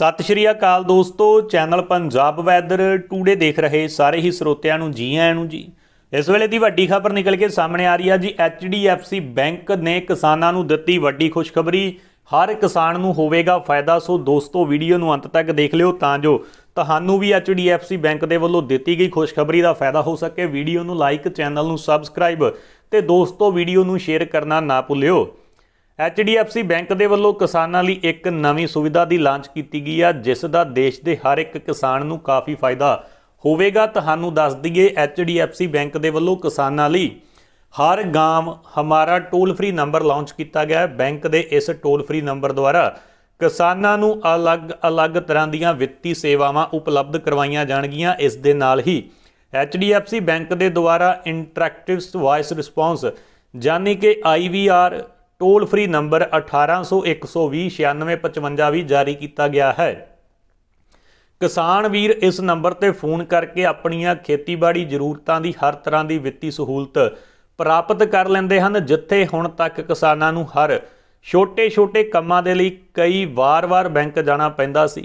ਸਤਿ ਸ਼੍ਰੀ ਅਕਾਲ ਦੋਸਤੋ channel Punjab weather today ਦੇਖ ਰਹੇ ਸਾਰੇ ਹੀ ਸਰੋਤਿਆਂ ਨੂੰ ਜੀ ਆਇਆਂ ਨੂੰ ਜੀ ਇਸ ਵੇਲੇ ਦੀ ਵੱਡੀ ਖਬਰ ਨਿਕਲ ਕੇ ਸਾਹਮਣੇ ਆ ਰਹੀ ਹੈ ਜੀ HDFC ਬੈਂਕ ਨੇ ਕਿਸਾਨਾਂ ਨੂੰ ਦਿੱਤੀ ਵੱਡੀ ਖੁਸ਼ਖਬਰੀ ਹਰ ਕਿਸਾਨ ਨੂੰ ਹੋਵੇਗਾ ਫਾਇਦਾ ਸੋ ਦੋਸਤੋ ਵੀਡੀਓ ਨੂੰ ਅੰਤ ਤੱਕ ਦੇਖ ਲਿਓ ਤਾਂ ਜੋ ਤੁਹਾਨੂੰ ਵੀ HDFC ਬੈਂਕ ਦੇ ਵੱਲੋਂ ਦਿੱਤੀ ਗਈ ਖੁਸ਼ਖਬਰੀ ਦਾ ਫਾਇਦਾ ਹੋ ਸਕੇ ਵੀਡੀਓ ਨੂੰ ਲਾਈਕ ਚੈਨਲ ਨੂੰ ਸਬਸਕ੍ਰਾਈਬ ਤੇ ਦੋਸਤੋ ਵੀਡੀਓ ਨੂੰ ਸ਼ੇਅਰ ਕਰਨਾ ਨਾ ਭੁੱਲਿਓ HDFC ਬੈਂਕ ਦੇ ਵੱਲੋਂ ਕਿਸਾਨਾਂ ਲਈ ਇੱਕ ਨਵੀਂ ਸੁਵਿਧਾ ਦੀ ਲਾਂਚ ਕੀਤੀ ਗਈ ਆ ਜਿਸ ਦਾ ਦੇਸ਼ ਦੇ ਹਰ ਇੱਕ ਕਿਸਾਨ ਨੂੰ ਕਾਫੀ ਫਾਇਦਾ ਹੋਵੇਗਾ ਤੁਹਾਨੂੰ ਦੱਸ ਦਈਏ HDFC ਬੈਂਕ ਦੇ ਵੱਲੋਂ ਕਿਸਾਨਾਂ ਲਈ ਹਰ ਗਾਮ ਹਮਾਰਾ ਟੋਲ ਫ੍ਰੀ ਨੰਬਰ ਲਾਂਚ ਕੀਤਾ ਗਿਆ ਹੈ ਬੈਂਕ ਦੇ ਇਸ ਟੋਲ ਫ੍ਰੀ ਨੰਬਰ ਦੁਆਰਾ ਕਿਸਾਨਾਂ ਨੂੰ ਅਲੱਗ-ਅਲੱਗ ਤਰ੍ਹਾਂ ਦੀਆਂ ਵਿੱਤੀ ਸੇਵਾਵਾਂ ਉਪਲਬਧ ਕਰਵਾਈਆਂ ਜਾਣਗੀਆਂ ਇਸ ਦੇ ਨਾਲ ਹੀ HDFC ਬੈਂਕ ਦੇ ਦੁਆਰਾ ਇੰਟਰੈਕਟਿਵ ਵਾਇਸ ਰਿਸਪੌਂਸ ਜਾਨੀ ਕਿ IVR ਟੋਲ ਫ੍ਰੀ ਨੰਬਰ 1800 ਵੀ ਜਾਰੀ ਕੀਤਾ ਗਿਆ ਹੈ ਕਿਸਾਨ ਵੀਰ ਇਸ ਨੰਬਰ ਤੇ ਫੋਨ ਕਰਕੇ ਆਪਣੀਆਂ ਖੇਤੀਬਾੜੀ ਜ਼ਰੂਰਤਾਂ ਦੀ ਹਰ ਤਰ੍ਹਾਂ ਦੀ ਵਿੱਤੀ ਸਹੂਲਤ ਪ੍ਰਾਪਤ ਕਰ ਲੈਂਦੇ ਹਨ ਜਿੱਥੇ ਹੁਣ ਤੱਕ ਕਿਸਾਨਾਂ ਨੂੰ ਹਰ ਛੋਟੇ-ਛੋਟੇ ਕੰਮਾਂ ਦੇ ਲਈ ਕਈ ਵਾਰ-ਵਾਰ ਬੈਂਕ ਜਾਣਾ ਪੈਂਦਾ ਸੀ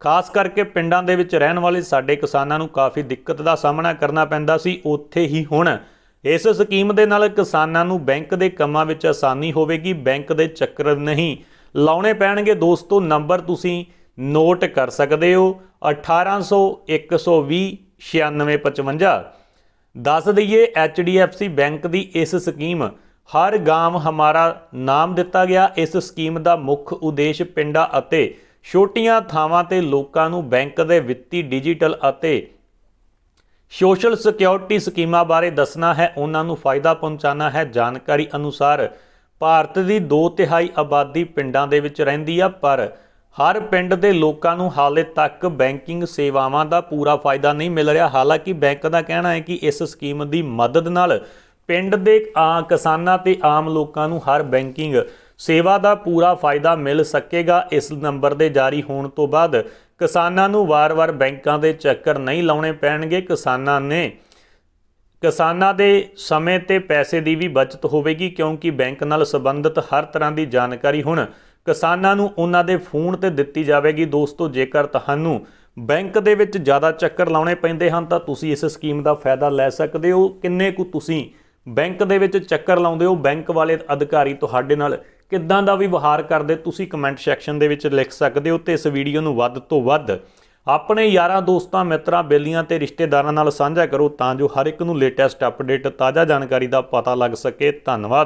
ਖਾਸ ਕਰਕੇ ਪਿੰਡਾਂ ਦੇ ਵਿੱਚ ਰਹਿਣ ਵਾਲੇ ਸਾਡੇ ਕਿਸਾਨਾਂ ਨੂੰ ਕਾਫੀ ਦਿੱਕਤ ਦਾ ਸਾਹਮਣਾ ਕਰਨਾ ਪੈਂਦਾ ਸੀ ਉੱਥੇ ਹੀ ਹੁਣ ਇਸ ਸਕੀਮ ਦੇ ਨਾਲ ਕਿਸਾਨਾਂ ਨੂੰ ਬੈਂਕ ਦੇ ਕੰਮਾਂ ਵਿੱਚ ਆਸਾਨੀ ਹੋਵੇਗੀ ਬੈਂਕ ਦੇ ਚੱਕਰ ਨਹੀਂ ਲਾਉਣੇ ਪੈਣਗੇ ਦੋਸਤੋ ਨੰਬਰ ਤੁਸੀਂ ਨੋਟ ਕਰ ਸਕਦੇ ਹੋ 1800 120 9655 ਦੱਸ ਦਈਏ HDFC ਬੈਂਕ ਦੀ ਇਸ ਸਕੀਮ ਹਰ ਗਾਮ ਹਮਾਰਾ ਨਾਮ ਦਿੱਤਾ ਗਿਆ ਇਸ ਸਕੀਮ ਦਾ ਮੁੱਖ ਉਦੇਸ਼ ਪਿੰਡਾਂ ਅਤੇ ਛੋਟੀਆਂ ਥਾਵਾਂ ਤੇ ਲੋਕਾਂ ਨੂੰ ਬੈਂਕ ਦੇ ਵਿੱਤੀ ਡਿਜੀਟਲ ਅਤੇ ਸੋਸ਼ਲ ਸਿਕਿਉਰਿਟੀ ਸਕੀਮਾਂ ਬਾਰੇ ਦੱਸਣਾ ਹੈ ਉਹਨਾਂ ਨੂੰ ਫਾਇਦਾ ਪਹੁੰਚਾਉਣਾ ਹੈ ਜਾਣਕਾਰੀ ਅਨੁਸਾਰ ਭਾਰਤ ਦੀ 2 ਤਿਹਾਈ ਆਬਾਦੀ ਪਿੰਡਾਂ ਦੇ ਵਿੱਚ ਰਹਿੰਦੀ ਆ ਪਰ ਹਰ ਪਿੰਡ ਦੇ ਲੋਕਾਂ ਨੂੰ ਹਾਲੇ ਤੱਕ ਬੈਂਕਿੰਗ ਸੇਵਾਵਾਂ ਦਾ ਪੂਰਾ ਫਾਇਦਾ ਨਹੀਂ ਮਿਲ ਰਿਹਾ ਹਾਲਾਂਕਿ ਬੈਂਕ ਦਾ ਕਹਿਣਾ ਹੈ ਕਿ ਇਸ ਸਕੀਮ ਦੀ ਮਦਦ ਨਾਲ ਪਿੰਡ ਦੇ ਆ ਕਿਸਾਨਾਂ ਤੇ ਆਮ ਲੋਕਾਂ ਨੂੰ ਹਰ ਬੈਂਕਿੰਗ ਸੇਵਾ ਦਾ ਪੂਰਾ ਫਾਇਦਾ ਮਿਲ ਸਕੇਗਾ ਇਸ ਨੰਬਰ ਦੇ ਜਾਰੀ ਹੋਣ ਤੋਂ ਬਾਅਦ ਕਿਸਾਨਾਂ ਨੂੰ ਵਾਰ-ਵਾਰ ਬੈਂਕਾਂ ਦੇ ਚੱਕਰ ਨਹੀਂ ਲਾਉਣੇ ਪੈਣਗੇ ਕਿਸਾਨਾਂ ਨੇ ਕਿਸਾਨਾਂ ਦੇ ਸਮੇਂ ਤੇ ਪੈਸੇ ਦੀ ਵੀ ਬਚਤ ਹੋਵੇਗੀ ਕਿਉਂਕਿ ਬੈਂਕ ਨਾਲ ਸੰਬੰਧਿਤ ਹਰ ਤਰ੍ਹਾਂ ਦੀ ਜਾਣਕਾਰੀ ਹੁਣ ਕਿਸਾਨਾਂ ਨੂੰ ਉਹਨਾਂ ਦੇ ਫੋਨ ਤੇ ਦਿੱਤੀ ਜਾਵੇਗੀ ਦੋਸਤੋ ਜੇਕਰ ਤੁਹਾਨੂੰ ਬੈਂਕ ਦੇ ਵਿੱਚ ਜ਼ਿਆਦਾ ਚੱਕਰ ਲਾਉਣੇ ਪੈਂਦੇ ਹਨ ਤਾਂ ਤੁਸੀਂ ਇਸ ਸਕੀਮ ਦਾ ਫਾਇਦਾ ਲੈ ਸਕਦੇ ਹੋ ਕਿੰਨੇ ਕੁ ਤੁਸੀਂ ਬੈਂਕ ਦੇ ਵਿੱਚ ਚੱਕਰ ਲਾਉਂਦੇ ਹੋ ਬੈਂਕ ਵਾਲੇ ਅਧਿਕਾਰੀ ਤੁਹਾਡੇ ਨਾਲ ਕਿੱਦਾਂ ਦਾ ਵੀ ਵਿਹਾਰ ਕਰਦੇ ਤੁਸੀਂ ਕਮੈਂਟ ਸੈਕਸ਼ਨ ਦੇ ਵਿੱਚ ਲਿਖ ਸਕਦੇ ਹੋ ਤੇ ਇਸ ਵੀਡੀਓ ਨੂੰ ਵੱਧ ਤੋਂ ਵੱਧ ਆਪਣੇ ਯਾਰਾਂ ਦੋਸਤਾਂ ਮਿੱਤਰਾਂ ਬੇਲੀਆਂ ਤੇ ਰਿਸ਼ਤੇਦਾਰਾਂ ਨਾਲ ਸਾਂਝਾ ਕਰੋ ਤਾਂ ਜੋ ਹਰ ਇੱਕ ਨੂੰ ਲੇਟੈਸਟ ਅਪਡੇਟ ਤਾਜ਼ਾ ਜਾਣਕਾਰੀ ਦਾ ਪਤਾ ਲੱਗ ਸਕੇ ਧੰਨਵਾਦ